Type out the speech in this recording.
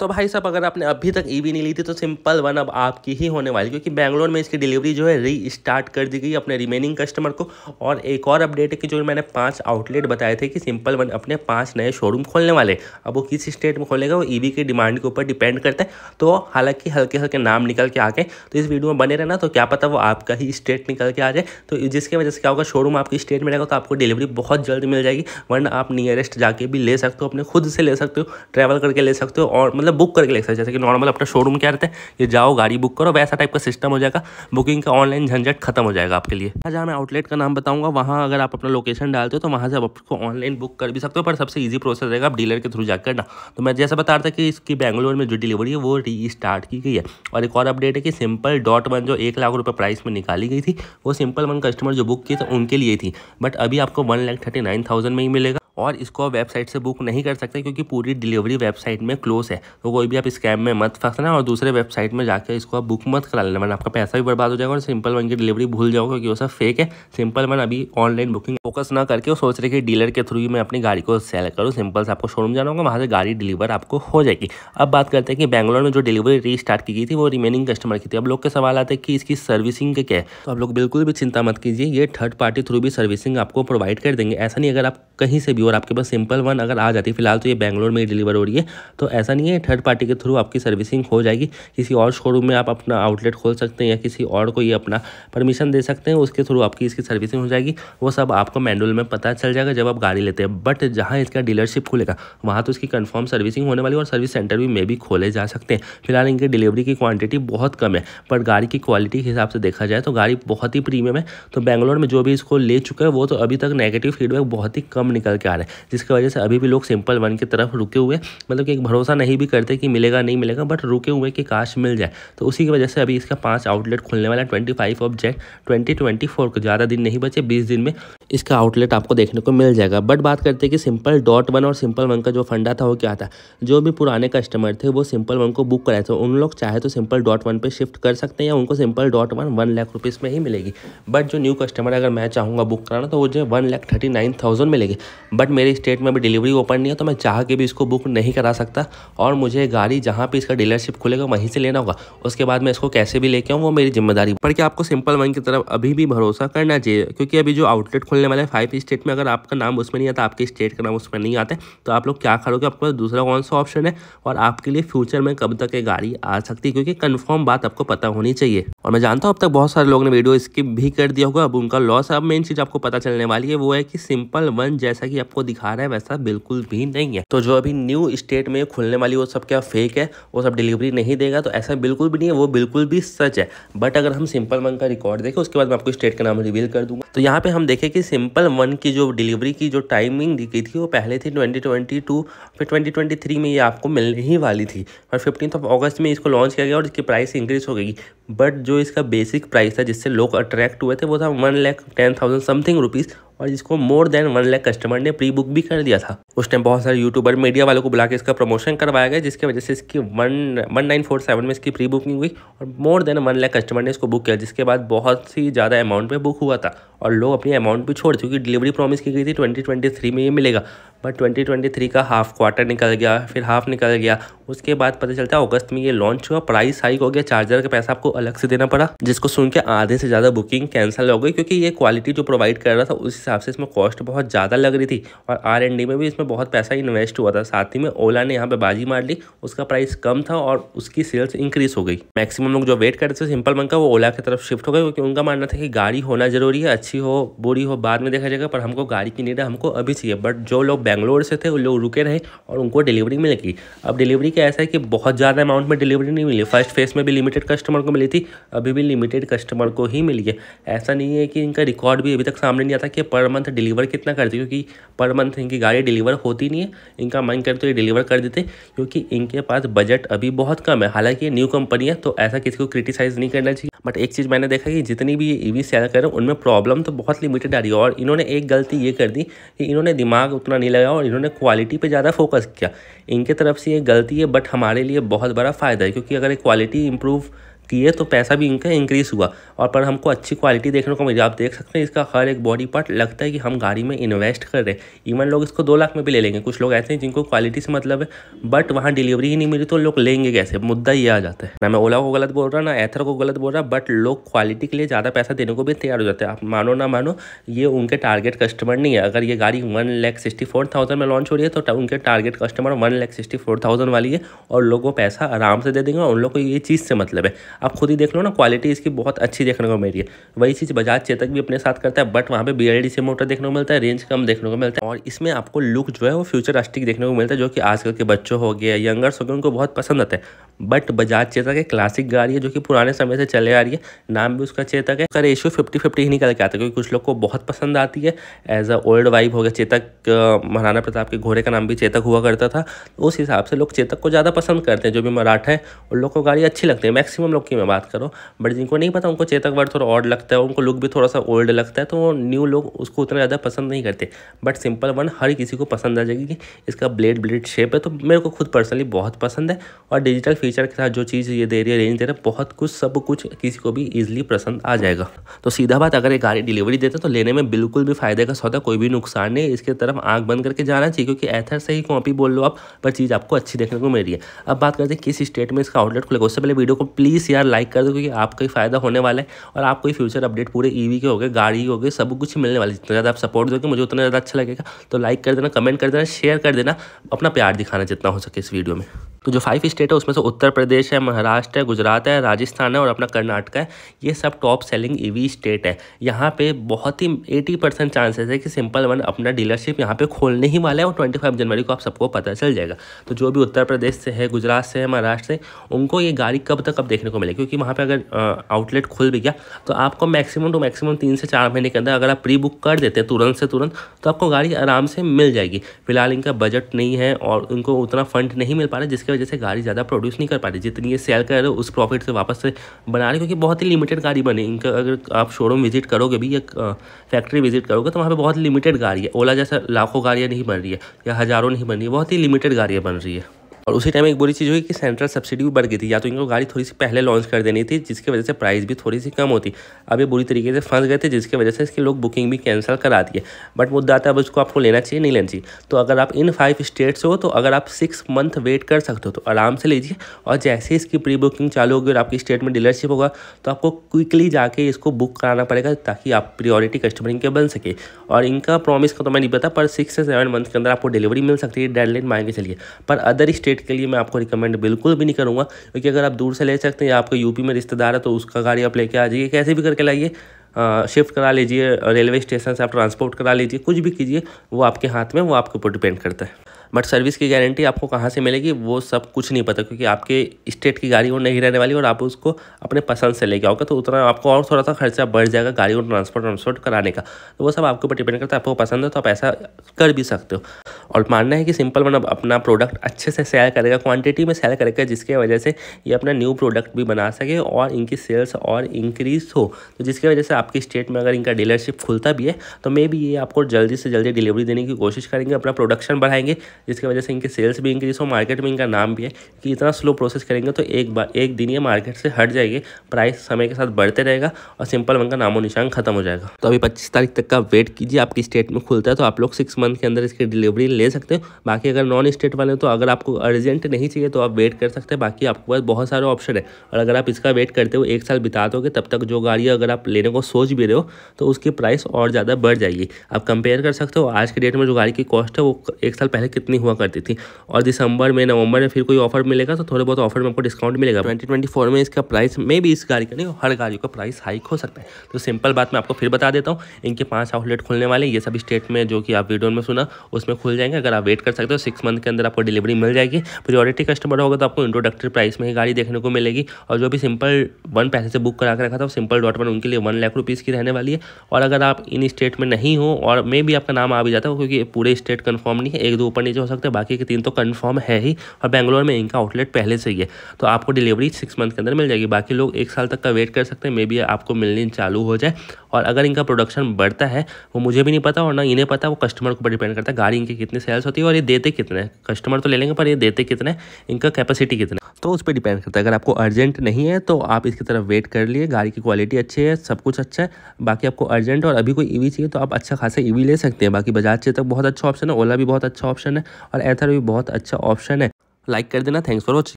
तो भाई साहब अगर आपने अभी तक ईवी नहीं ली थी तो सिंपल वन अब आपकी ही होने वाली क्योंकि बैंगलोर में इसकी डिलीवरी जो है री स्टार्ट कर दी गई अपने रिमेनिंग कस्टमर को और एक और अपडेट है कि जो मैंने पांच आउटलेट बताए थे कि सिंपल वन अपने पांच नए शोरूम खोलने वाले अब वो किस स्टेट में खोलेगा वो ई की डिमांड के ऊपर डिपेंड करता है तो हालांकि हल्के हल्के नाम निकल के आ गए तो इस वीडियो में बने रहना तो क्या पता वो आपका ही स्टेट निकल के आ जाए तो जिसकी वजह से क्या होगा शोरूम आपकी स्टेट में रहेगा तो आपको डिलीवरी बहुत जल्द मिल जाएगी वरना आप नियरेस्ट जाके भी ले सकते हो अपने खुद से ले सकते हो ट्रैवल करके ले सकते हो और मतलब मतलब बुक करके ले सकते जैसे कि नॉर्मल अपना शोरूम क्या रहता है ये जाओ गाड़ी बुक करो वैसा टाइप का सिस्टम हो जाएगा बुकिंग का ऑनलाइन झंझट खत्म हो जाएगा आपके लिए जहाँ मैं आउटलेट का नाम बताऊँगा वहाँ अगर आप अपना लोकेशन डालते हो तो वहाँ से आप आपको ऑनलाइन बुक कर भी सकते हो पर सबसे ईजी प्रोसेस रहेगा आप डीलर के थ्रू जाकर ना तो मैं जैसा बता रहा था कि इसकी बैंगलोर में जो डिलीवरी है वो री स्टार्ट की गई है और एक और अपडेट है कि सिंपल डॉट वन जो एक लाख रुपये प्राइस में निकाली गई थी वो सिंपल वन कस्टमर जो बुक किए थे उनके लिए थी बट अभी आपको वन थर्टी नाइन थाउजेंड में ही मिलेगा और इसको आप वेबसाइट से बुक नहीं कर सकते क्योंकि पूरी डिलीवरी वेबसाइट में क्लोज है तो कोई भी आप स्कैम में मत फंसना और दूसरे वेबसाइट में जाकर इसको आप बुक मत करा लेना वरना आपका पैसा भी बर्बाद हो जाएगा और सिंपल वन की डिलीवरी भूल जाओगे क्योंकि वो सब फेक है सिंपल वन अभी ऑनलाइन बुकिंग फोकस ना करके वो सोच रहे कि डीलर के थ्रू ही मैं अपनी गाड़ी को सेल करूँ सिंपल से आपको शोरूम जाना होगा वहाँ से गाड़ी डिलीवर आपको हो जाएगी अब बात करते हैं कि बैंगलोर में जो डिलीवरी रीस्टार्ट की गई थी वो रिमेनिंग कस्टमर की थी अब लोग के सवाल आते हैं कि इसकी सर्विसिंग के क्या है तो आप लोग बिल्कुल भी चिंता मत कीजिए ये थर्ड पार्टी थ्रू भी सर्विसिंग आपको प्रोवाइड कर देंगे ऐसा नहीं अगर आप कहीं से भी और आपके पास सिंपल वन अगर आ जाती है फिलहाल तो ये बैंगलोर में ही डिलीवर हो रही है तो ऐसा नहीं है थर्ड पार्टी के थ्रू आपकी सर्विसिंग हो जाएगी किसी और शोरूम में आप अपना आउटलेट खोल सकते हैं या किसी और को ये अपना परमिशन दे सकते हैं उसके थ्रू आपकी इसकी सर्विसिंग हो जाएगी वो सब आपको मैनुअल में पता चल जाएगा जब आप गाड़ी लेते हैं बट जहाँ इसका डीलरशिप खुलेगा वहाँ तो इसकी कन्फर्म सर्विसिंग होने वाली और सर्विस सेंटर भी मे भी खोले जा सकते हैं फिलहाल इनकी डिलीवरी की क्वान्टिटी बहुत कम है पर गाड़ी की क्वालिटी के हिसाब से देखा जाए तो गाड़ी बहुत ही प्रीमियम है तो बैंगलोर में जो भी इसको ले चुका है वो तो अभी तक नेगेटिव फीडबैक बहुत ही कम निकल के आ रहा है रहा है जिसकी वजह से अभी भी लोग सिंपल वन की तरफ रुके हुए मतलब कि एक भरोसा नहीं भी करते कि मिलेगा नहीं मिलेगा बट रुके हुए कि काश मिल जाए तो उसी की वजह से अभी इसका पाँच आउटलेट खुलने वाला twenty five of Jan twenty twenty four को ज़्यादा दिन नहीं बचे बीस दिन में इसका आउटलेट आपको देखने को मिल जाएगा बट बात करते हैं कि सिंपल डॉट वन और सिंपल वन का जो फंडा था वो क्या था जो भी पुराने कस्टमर थे वो सिंपल वन को बुक कराए थे तो उन लोग चाहे तो सिंपल डॉट वन पर शिफ्ट कर सकते हैं या उनको Simple dot One one lakh rupees में ही मिलेगी बट जो न्यू कस्टमर अगर मैं चाहूँगा बुक कराना तो जो one lakh thirty nine thousand मिलेगी बट बट मेरे स्टेट में अभी डिलीवरी ओपन नहीं है तो मैं चाह के भी इसको बुक नहीं करा सकता और मुझे गाड़ी जहाँ पर इसका डीलरशिप खुलेगा वहीं से लेना होगा उसके बाद मैं इसको कैसे भी लेके आऊँ वो मेरी जिम्मेदारी पर क्या आपको सिंपल वन की तरफ अभी भी भरोसा करना चाहिए क्योंकि अभी जो आउटलेट खुलने वाला है फाइव स्टेट में अगर आपका नाम उसमें नहीं आता आपके स्टेट का नाम उसमें नहीं आता तो आप लोग क्या करोगे आपके पास दूसरा कौन सा ऑप्शन है और आपके लिए फ्यूचर में कब तक ये गाड़ी आ सकती है क्योंकि कन्फर्म बात आपको पता होनी चाहिए और मैं जानता हूँ अब तक बहुत सारे लोगों ने वीडियो स्किप भी कर दिया होगा अब उनका लॉस अब मेन चीज़ आपको पता चलने वाली है वो है कि सिंपल वन जैसा कि आपको दिखा रहा है वैसा बिल्कुल भी नहीं है तो जो अभी न्यू स्टेट में खुलने वाली वो सब क्या फेक है वो सब डिलीवरी नहीं देगा तो ऐसा बिल्कुल भी नहीं है वो बिल्कुल भी सच है बट अगर हम सिंपल वन का रिकॉर्ड देखें उसके बाद मैं आपको स्टेट का नाम रिवील कर दूंगा तो यहाँ पे हम देखें कि सिंपल वन की जो डिलीवरी की जो टाइमिंग दी गई थी वो पहले थी ट्वेंटी ट्वेंटी टू फिर ट्वेंटी ट्वेंटी थ्री में ये आपको मिलने ही वाली थी और फिफ्टीन ऑफ अगस्त में इसको लॉन्च किया गया और इसकी प्राइस इंक्रीज हो गई बट जो इसका बेसिक प्राइस था जिससे लोग अट्रैक्ट हुए थे वो था one lakh ten thousand something rupees और जिसको more than one lakh customer ने प्री बुक भी कर दिया था उस टाइम बहुत सारे यूट्यूबर मीडिया वालों को बुला के इसका प्रमोशन करवाया गया जिसकी वजह से इसकी one one nine four seven में इसकी प्री बुकिंग हुई और more than one lakh customer ने इसको बुक किया जिसके बाद बहुत ही ज़्यादा अमाउंट में बुक हुआ था और लोग अपनी अमाउंट भी छोड़ चुकी डिलीवरी प्रॉमिस की गई थी ट्वेंटी ट्वेंटी थ्री में ये मिलेगा बट 2023 का हाफ क्वार्टर निकल गया फिर हाफ निकल गया उसके बाद पता चलता है अगस्त में ये लॉन्च हुआ प्राइस हाइक हो गया चार्जर का पैसा आपको अलग से देना पड़ा जिसको सुन के आधे से ज़्यादा बुकिंग कैंसिल हो गई क्योंकि ये क्वालिटी जो प्रोवाइड कर रहा था उस हिसाब से इसमें कॉस्ट बहुत ज़्यादा लग रही थी और आर एंड डी में भी इसमें बहुत पैसा इन्वेस्ट हुआ था साथ ही में ओला ने यहाँ पर बाजी मार ली उसका प्राइस कम था और उसकी सेल्स इंक्रीज हो गई मैक्सिमम लोग जो वेट करते थे सिंपल मन का वो ओला की तरफ शिफ्ट हो गए क्योंकि उनका मानना था कि गाड़ी होना जरूरी है अच्छी हो बुरी हो बाद में देखा जाएगा पर हमको गाड़ी की नीड है हमको अभी चाहिए बट जो लोग बैंगलोर से थे वो लोग रुके रहे और उनको डिलीवरी मिल गई अब डिलीवरी का ऐसा है कि बहुत ज़्यादा अमाउंट में डिलीवरी नहीं मिली फर्स्ट फेज में भी लिमिटेड कस्टमर को मिली थी अभी भी लिमिटेड कस्टमर को ही मिली है ऐसा नहीं है कि इनका रिकॉर्ड भी अभी तक सामने नहीं आता कि पर मंथ डिलीवर कितना करते क्योंकि पर मंथ इनकी गाड़ी डिलीवर होती नहीं है इनका मन कर तो ये डिलीवर कर देते क्योंकि इनके पास बजट अभी बहुत कम है हालांकि ये न्यू कंपनी है तो ऐसा किसी को क्रिटिसाइज़ नहीं करना चाहिए बट एक चीज़ मैंने देखा कि जितनी भी ये ईवी सेल हैं उनमें प्रॉब्लम तो बहुत लिमिटेड आ रही है और इन्होंने एक गलती ये कर दी कि इन्होंने दिमाग उतना नहीं लगाया और इन्होंने क्वालिटी पे ज़्यादा फोकस किया इनके तरफ से ये गलती है बट हमारे लिए बहुत बड़ा फ़ायदा है क्योंकि अगर क्वालिटी इम्प्रूव किए तो पैसा भी इनका इंक्रीज़ हुआ और पर हमको अच्छी क्वालिटी देखने को मिली आप देख सकते हैं इसका हर एक बॉडी पार्ट लगता है कि हम गाड़ी में इन्वेस्ट कर रहे हैं इवन लोग इसको दो लाख में भी ले लेंगे कुछ लोग ऐसे हैं जिनको क्वालिटी से मतलब है बट वहाँ डिलीवरी ही नहीं मिली तो लोग लेंगे कैसे मुद्दा ये आ जाता है ना मैं ओला को गलत बोल रहा ना एथर को गलत बोल रहा बट लोग क्वालिटी के लिए ज़्यादा पैसा देने को भी तैयार हो जाते हैं आप मानो ना मानो ये उनके टारगेट कस्टमर नहीं है अगर ये गाड़ी वन सिक्सटी फोर थाउजेंड में लॉन्च हो रही है तो उनके target customer one sixty four thousand वाली है और लोग को पैसा आराम से दे देंगे और उन लोग को ये चीज़ से मतलब है आप खुद ही देख लो ना क्वालिटी इसकी बहुत अच्छी देखने को मिल रही है वही चीज़ बजाज चेतक भी अपने साथ करता है बट वहाँ पे बी से मोटर देखने को मिलता है रेंज कम देखने को मिलता है और इसमें आपको लुक जो है वो फ्यूचरिस्टिक देखने को मिलता है जो कि आजकल के बच्चों हो गए यंगर्स हो गए उनको बहुत पसंद आता है बट बजाज चेतक एक क्लासिक गाड़ी है जो कि पुराने समय से चले आ रही है नाम भी उसका चेतक है रेशियो फिफ्टी फिफ्टी ही निकल के आता है क्योंकि कुछ लोग को बहुत पसंद आती है एज अ ओल्ड वाइफ हो गया चेतक महाराणा प्रताप के घोड़े का नाम भी चेतक हुआ करता था तो उस हिसाब से लोग चेतक को ज़्यादा पसंद करते हैं जो भी मराठा है उन लोग को गाड़ी अच्छी लगती है मैक्सिमम लोग की मैं बात करूँ बट जिनको नहीं पता उनको चेतक वर्ड थोड़ा ऑड लगता है उनको लुक भी थोड़ा सा ओल्ड लगता है तो न्यू लोग उसको उतना ज़्यादा पसंद नहीं करते बट सिंपल वन हर किसी को पसंद आ जाएगी कि इसका ब्लेड ब्लेड शेप है तो मेरे को खुद पर्सनली बहुत पसंद है और डिजिटल फीचर के साथ जो चीज़ ये दे रही है रेंज दे रहा है बहुत कुछ सब कुछ किसी को भी ईजिली पसंद आ जाएगा तो सीधा बात अगर ये गाड़ी डिलीवरी देते तो लेने में बिल्कुल भी फायदे का सौदा कोई भी नुकसान नहीं इसके तरफ आँख बंद करके जाना चाहिए क्योंकि एथर से ही कॉपी बोल लो आप पर चीज़ आपको अच्छी देखने को मिल रही है अब बात करते हैं किस स्टेट में इसका आउटलेट खुलेगा उससे पहले वीडियो को प्लीज़ यार लाइक कर दो क्योंकि आपका ही फ़ायदा होने वाला है और आपको ही फ्यूचर अपडेट पूरे ईवी के हो गए गाड़ी के हो गए सब कुछ मिलने वाले जितना ज़्यादा आप सपोर्ट दोगे मुझे उतना ज़्यादा अच्छा लगेगा तो लाइक कर देना कमेंट कर देना शेयर कर देना अपना प्यार दिखाना जितना हो सके इस वीडियो में तो जो फाइव स्टेट है उसमें से उत्तर प्रदेश है महाराष्ट्र है गुजरात है राजस्थान है और अपना कर्नाटक है ये सब टॉप सेलिंग ईवी स्टेट है यहाँ पे बहुत ही 80 परसेंट चांसेस है कि सिंपल वन अपना डीलरशिप यहाँ पे खोलने ही वाला है और 25 जनवरी को आप सबको पता चल जाएगा तो जो भी उत्तर प्रदेश से है गुजरात से है महाराष्ट्र से उनको ये गाड़ी कब तक अब देखने को मिले मिले क्योंकि वहाँ पर अगर आउटलेट खुल भी गया तो आपको मैक्सिमम टू मैक्सिमम तीन से चार महीने के अंदर अगर आप प्री बुक कर देते हैं तुरंत से तुरंत तो आपको गाड़ी आराम से मिल जाएगी फिलहाल इनका बजट नहीं है और उनको उतना फंड नहीं मिल पा रहा जिसकी वजह से गाड़ी ज़्यादा प्रोड्यूस नहीं कर पा रही जितनी ये सेल कर रहे हो उस प्रॉफिट से वापस से बना रहे क्योंकि बहुत ही लिमिटेड गाड़ी बनी इनका अगर आप शोरूम विजिट करोगे भी या फैक्ट्री विजिट करोगे तो वहाँ पर बहुत लिमिटेड गाड़ी है ओला जैसा लाखों गाड़ियाँ नहीं बन रही है या हज़ारों नहीं बन रही है बहुत ही लिमिटेड गाड़ियाँ बन रही है और उसी टाइम एक बुरी चीज़ हुई कि सेंट्रल सब्सिडी भी बढ़ गई थी या तो इनको गाड़ी थोड़ी सी पहले लॉन्च कर देनी थी जिसकी वजह से प्राइस भी थोड़ी सी कम होती अब ये बुरी तरीके से फंस गए थे जिसकी वजह से इसके लोग बुकिंग भी कैंसिल करा दिए बट मुद्दा आता है अब इसको आपको लेना चाहिए नहीं लेना चाहिए तो अगर आप इन फाइव स्टेट्स हो तो अगर आप सिक्स मंथ वेट कर सकते हो तो आराम से लीजिए और जैसे ही इसकी प्री बुकिंग चालू होगी और आपकी स्टेट में डीलरशिप होगा तो आपको क्विकली जाके इसको बुक कराना पड़ेगा ताकि आप प्रियोरिटी कस्टमर इनके बन सके और इनका प्रॉमिस का तो मैं नहीं पता पर सिक्स से सेवन मंथ के अंदर आपको डिलीवरी मिल सकती है डेडलाइन मांगे के चलिए पर अदर स्टेट टिकट के लिए मैं आपको रिकमेंड बिल्कुल भी नहीं करूँगा क्योंकि अगर आप दूर से ले सकते हैं या आपके यूपी में रिश्तेदार है तो उसका गाड़ी आप लेके आ जाइए कैसे भी करके लाइए शिफ्ट करा लीजिए रेलवे स्टेशन से आप ट्रांसपोर्ट करा लीजिए कुछ भी कीजिए वो आपके हाथ में वो आपके ऊपर डिपेंड करता है बट सर्विस की गारंटी आपको कहाँ से मिलेगी वो सब कुछ नहीं पता क्योंकि आपके स्टेट की गाड़ी वो नहीं रहने वाली और आप उसको अपने पसंद से लेके आओगे तो उतना आपको और थोड़ा सा खर्चा बढ़ जाएगा गाड़ी को ट्रांसपोर्ट ट्रांसपोर्ट कराने का तो वो सब आपके ऊपर डिपेंड करता है आपको पसंद है तो आप ऐसा कर भी सकते हो और मानना है कि सिंपल वन अपना प्रोडक्ट अच्छे से सेल करेगा क्वांटिटी में सेल करेगा जिसके वजह से ये अपना न्यू प्रोडक्ट भी बना सके और इनकी सेल्स और इंक्रीज हो तो जिसकी वजह से आपकी स्टेट में अगर इनका डीलरशिप खुलता भी है तो मे भी ये आपको जल्दी से जल्दी डिलीवरी देने की कोशिश करेंगे अपना प्रोडक्शन बढ़ाएंगे जिसकी वजह से इनकी सेल्स भी इंक्रीज हो मार्केट में इनका नाम भी है कि इतना स्लो प्रोसेस करेंगे तो एक बार एक दिन ये मार्केट से हट जाएगी प्राइस समय के साथ बढ़ते रहेगा और सिंपल वन का नामो निशान खत्म हो जाएगा तो अभी पच्चीस तारीख तक का वेट कीजिए आपकी स्टेट में खुलता है तो आप लोग सिक्स मंथ के अंदर इसकी डिलीवरी ले सकते हो बाकी अगर नॉन स्टेट वाले तो अगर आपको अर्जेंट नहीं चाहिए तो आप वेट कर सकते हैं बाकी आपके पास बहुत सारे ऑप्शन है और अगर आप इसका वेट करते हो एक साल बिता दोगे तब तक जो गाड़ी अगर आप लेने को सोच भी रहे हो तो उसकी प्राइस और ज़्यादा बढ़ जाएगी आप कंपेयर कर सकते हो आज के डेट में जो गाड़ी की कॉस्ट है वो एक साल पहले कितनी हुआ करती थी और दिसंबर में नवंबर में फिर कोई ऑफर मिलेगा तो थोड़े बहुत ऑफर में आपको डिस्काउंट मिलेगा ट्वेंटी में इसका प्राइस में भी इस गाड़ी का नहीं हर गाड़ी का प्राइस हाइक हो सकता है तो सिंपल बात मैं आपको फिर बता देता हूँ इनके पाँच आउटलेट खुलने वाले ये सब स्टेट में जो कि आप वीडियो में सुना उसमें खुल जाएंगे जाएंगे अगर आप वेट कर सकते हो सिक्स मंथ के अंदर आपको डिलीवरी मिल जाएगी प्रियोरिटी कस्टमर होगा तो आपको इंट्रोडक्टरी प्राइस में ही गाड़ी देखने को मिलेगी और जो भी सिंपल वन पैसे से बुक करा के रखा था वो सिंपल डॉट वन उनके लिए वन लाख रुपीज़ की रहने वाली है और अगर आप इन स्टेट में नहीं हो और मे भी आपका नाम आ भी जाता हो क्योंकि पूरे स्टेट कन्फर्म नहीं है एक दो ऊपर नीचे हो सकते बाकी के तीन तो कन्फर्म है ही और बैंगलोर में इनका आउटलेट पहले से ही है तो आपको डिलीवरी सिक्स मंथ के अंदर मिल जाएगी बाकी लोग एक साल तक का वेट कर सकते हैं मे बी आपको मिलनी चालू हो जाए और अगर इनका प्रोडक्शन बढ़ता है वो मुझे भी नहीं पता और ना इन्हें पता वो कस्टमर को डिपेंड करता है गाड़ी इनकी कितनी सेल्स होती है और ये देते कितने कस्टमर तो ले लेंगे पर ये देते कितने इनका कैपेसिटी कितना तो उस पर डिपेंड करता है अगर आपको अर्जेंट नहीं है तो आप इसकी तरफ वेट कर लिए गाड़ी की क्वालिटी अच्छी है सब कुछ अच्छा है बाकी आपको अर्जेंट और अभी कोई ईवी e चाहिए तो आप अच्छा खासा ईवी e ले सकते हैं बाकी बजाज चेतक बहुत अच्छा ऑप्शन है ओला भी बहुत अच्छा ऑप्शन है और एथर भी बहुत अच्छा ऑप्शन है लाइक कर देना थैंक्स फॉर वॉचिंग